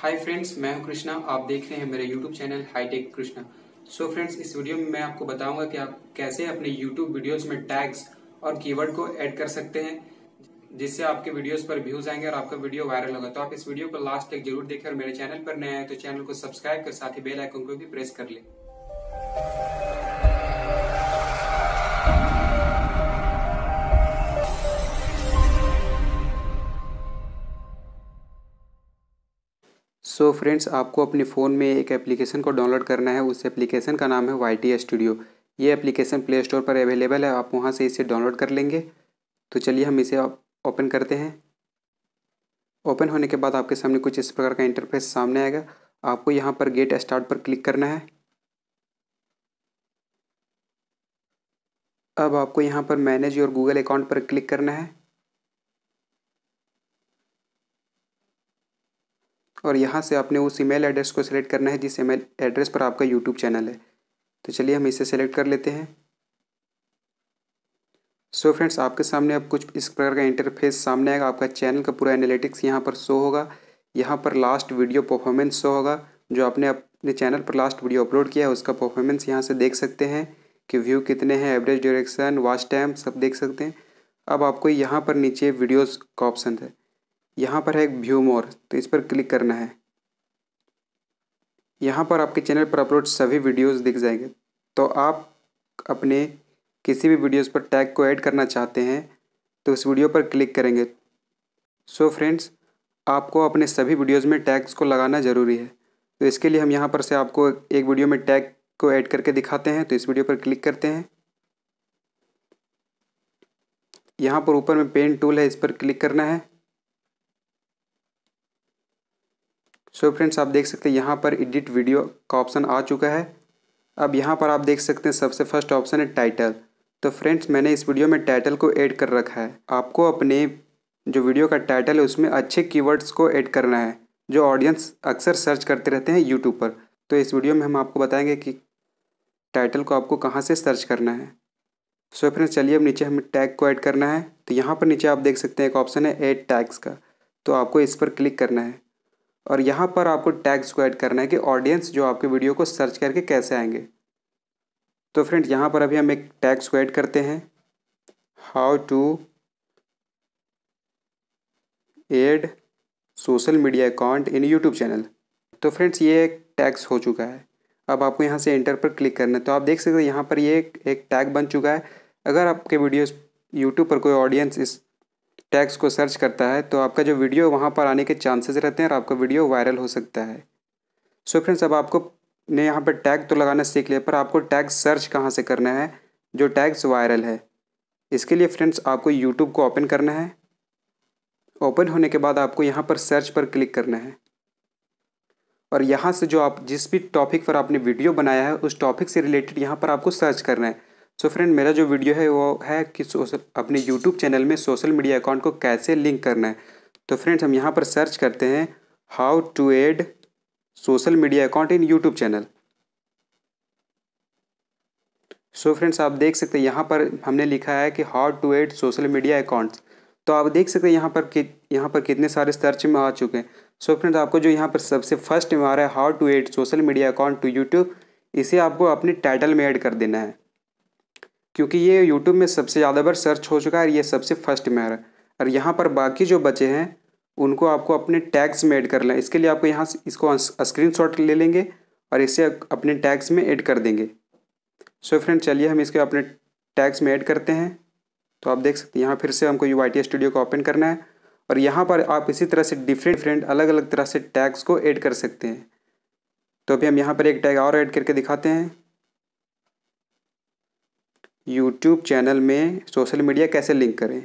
hi friends मैं हूं कृष्णा आप देख रहे हैं मेरा YouTube channel hitech Krishna so friends इस वीडियो में मैं आपको बताऊंगा कि आप कैसे अपने यूट्यूब वीडियोस में टैग्स और कीवर्ड को ऐड कर सकते हैं जिससे आपके वीडियोस पर व्यूज आएंगे और आपका वीडियो वायरल होगा तो आप इस वीडियो को लास्ट तक जरूर देखें और मेरे चैनल पर नए आए तो चैनल को सब्सक्राइब कर साथ ही बेल आइकन को भी प्रेस कर लें सो so फ्रेंड्स आपको अपने फ़ोन में एक एप्लीकेशन को डाउनलोड करना है उस एप्लीकेशन का नाम है वाई टी स्टूडियो ये एप्लीकेशन प्ले स्टोर पर अवेलेबल है आप वहाँ से इसे डाउनलोड कर लेंगे तो चलिए हम इसे ओपन करते हैं ओपन होने के बाद आपके सामने कुछ इस प्रकार का इंटरफेस सामने आएगा आपको यहाँ पर गेट स्टार्ट पर क्लिक करना है अब आपको यहाँ पर मैनेज योर गूगल अकाउंट पर क्लिक करना है और यहाँ से आपने उस ईमेल एड्रेस को सिलेक्ट करना है जिस ईमेल एड्रेस पर आपका यूट्यूब चैनल है तो चलिए हम इसे सेलेक्ट कर लेते हैं सो so फ्रेंड्स आपके सामने अब कुछ इस प्रकार का इंटरफेस सामने आएगा आपका चैनल का पूरा एनालिटिक्स यहाँ पर शो होगा यहाँ पर लास्ट वीडियो परफॉर्मेंस शो होगा जो आपने अपने चैनल पर लास्ट वीडियो अपलोड किया है उसका परफॉर्मेंस यहाँ से देख सकते हैं कि व्यू कितने हैं एवरेज ड्यूरेक्शन वॉच टाइम सब देख सकते हैं अब आपको यहाँ पर नीचे वीडियोज़ का ऑप्शन है यहाँ पर है एक व्यू मोर तो इस पर क्लिक करना है यहाँ पर आपके चैनल पर अपलोड सभी वीडियोस दिख जाएंगे तो आप अपने किसी भी वीडियोस पर टैग को ऐड करना चाहते हैं तो उस वीडियो पर क्लिक करेंगे सो so फ्रेंड्स आपको अपने सभी वीडियोस में टैग्स को लगाना ज़रूरी है तो इसके लिए हम यहाँ पर से आपको एक वीडियो में टैग को ऐड करके दिखाते हैं तो इस वीडियो पर क्लिक करते हैं यहाँ पर ऊपर में पेन टूल है इस पर क्लिक करना है सो so फ्रेंड्स आप देख सकते हैं यहाँ पर एडिट वीडियो का ऑप्शन आ चुका है अब यहाँ पर आप देख सकते हैं सबसे फर्स्ट ऑप्शन है टाइटल तो फ्रेंड्स मैंने इस वीडियो में टाइटल को ऐड कर रखा है आपको अपने जो वीडियो का टाइटल है उसमें अच्छे कीवर्ड्स को ऐड करना है जो ऑडियंस अक्सर सर्च करते रहते हैं यूट्यूब पर तो इस वीडियो में हम आपको बताएंगे कि टाइटल को आपको कहाँ से सर्च करना है सो so फ्रेंड्स चलिए अब नीचे हमें टैग को ऐड करना है तो यहाँ पर नीचे आप देख सकते हैं एक ऑप्शन है एड टैग्स का तो आपको इस पर क्लिक करना है और यहाँ पर आपको टैग्स को ऐड करना है कि ऑडियंस जो आपके वीडियो को सर्च करके कैसे आएंगे तो फ्रेंड यहाँ पर अभी हम एक टैग्स को ऐड करते हैं how to add social media account in YouTube channel तो फ्रेंड्स ये एक टैग्स हो चुका है अब आपको यहाँ से एंटर पर क्लिक करना है तो आप देख सकते हैं यहाँ पर ये एक, एक टैग बन चुका है अगर आपके वीडियोस यूट्यूब पर कोई ऑडियंस इस टैग्स को सर्च करता है तो आपका जो वीडियो वहाँ पर आने के चांसेस रहते हैं और आपका वीडियो वायरल हो सकता है सो फ्रेंड्स अब आपको ने यहाँ पर टैग तो लगाना सीख लिया पर आपको टैग सर्च कहाँ से करना है जो टैग्स वायरल है इसके लिए फ्रेंड्स आपको यूट्यूब को ओपन करना है ओपन होने के बाद आपको यहाँ पर सर्च पर क्लिक करना है और यहाँ से जो आप जिस भी टॉपिक पर आपने वीडियो बनाया है उस टॉपिक से रिलेटेड यहाँ पर आपको सर्च करना है सो so फ्रेंड मेरा जो वीडियो है वो है कि सोशल अपने यूट्यूब चैनल में सोशल मीडिया अकाउंट को कैसे लिंक करना है तो फ्रेंड्स हम यहाँ पर सर्च करते हैं how to add social media account in YouTube channel so friends आप देख सकते हैं यहाँ पर हमने लिखा है कि how to add social media accounts तो आप देख सकते हैं यहाँ पर कि यहाँ पर कितने सारे सर्च में आ चुके हैं सो फ्रेंड्स आपको जो यहाँ पर सबसे फर्स्ट में आ रहा है how to add social media account to YouTube इसे आपको अपने टाइटल में ऐड कर देना है क्योंकि ये यूट्यूब में सबसे ज़्यादा बार सर्च हो चुका है और ये सबसे फर्स्ट में आ रहा है और यहाँ पर बाकी जो बचे हैं उनको आपको अपने टैग्स में ऐड कर लें इसके लिए आपको यहाँ से इसको स्क्रीन शॉट ले लेंगे और इसे अपने टैग्स में ऐड कर देंगे सो फ्रेंड चलिए हम इसके अपने टैग्स में ऐड करते हैं तो आप देख सकते हैं यहाँ फिर से हमको यू आई स्टूडियो को ओपन करना है और यहाँ पर आप इसी तरह से डिफरेंट डिफरेंट अलग अलग तरह से टैग्स को ऐड कर सकते हैं तो अभी हम यहाँ पर एक टैग और ऐड करके दिखाते हैं यूट्यूब चैनल में सोशल मीडिया कैसे लिंक करें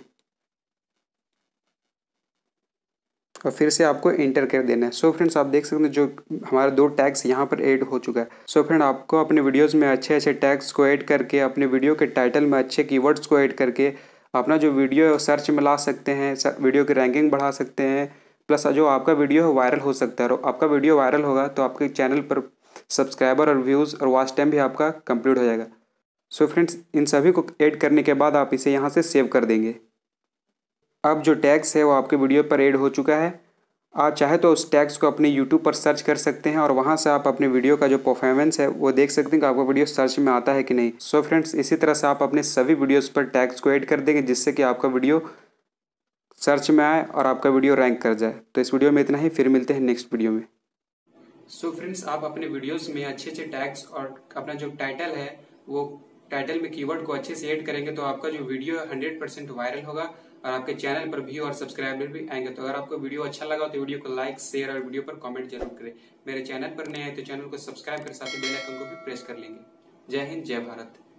और फिर से आपको इंटर कर देना है सो so फ्रेंड्स आप देख सकते हैं जो हमारे दो टैग्स यहाँ पर ऐड हो चुका है सो so फ्रेंड आपको अपने वीडियोस में अच्छे अच्छे टैग्स को ऐड करके अपने वीडियो के टाइटल में अच्छे कीवर्ड्स को ऐड करके अपना जो वीडियो है सर्च में ला सकते हैं वीडियो की रैंकिंग बढ़ा सकते हैं प्लस जो आपका वीडियो है वायरल हो सकता है और आपका वीडियो वायरल होगा तो आपके चैनल पर सब्सक्राइबर और व्यूज़ और वॉच टाइम भी आपका कंप्लीट हो जाएगा सो फ्रेंड्स इन सभी को ऐड करने के बाद आप इसे यहाँ से सेव कर देंगे अब जो टैग्स है वो आपके वीडियो पर ऐड हो चुका है आप चाहे तो उस टैग्स को अपने यूट्यूब पर सर्च कर सकते हैं और वहाँ से आप अपने वीडियो का जो परफॉर्मेंस है वो देख सकते हैं कि आपका वीडियो सर्च में आता है कि नहीं सो so फ्रेंड्स इसी तरह से आप अपने सभी वीडियोस पर टैग्स को ऐड कर देंगे जिससे कि आपका वीडियो सर्च में आए और आपका वीडियो रैंक कर जाए तो इस वीडियो में इतना ही फिर मिलते हैं नेक्स्ट वीडियो में सो so फ्रेंड्स आप अपने वीडियोस में अच्छे अच्छे टैग्स और अपना जो टाइटल है वो टाइटल में कीवर्ड को अच्छे से ऐड करेंगे तो आपका जो वीडियो है हंड्रेड परसेंट वायरल होगा और आपके चैनल पर भी और सब्सक्राइबर भी आएंगे तो अगर आपको वीडियो अच्छा लगा तो वीडियो को लाइक शेयर और वीडियो पर कमेंट जरूर करें मेरे चैनल पर नए हैं तो चैनल को सब्सक्राइब कर साथ ही बेल आइकन को भी प्रेस कर लेंगे जय हिंद जय भारत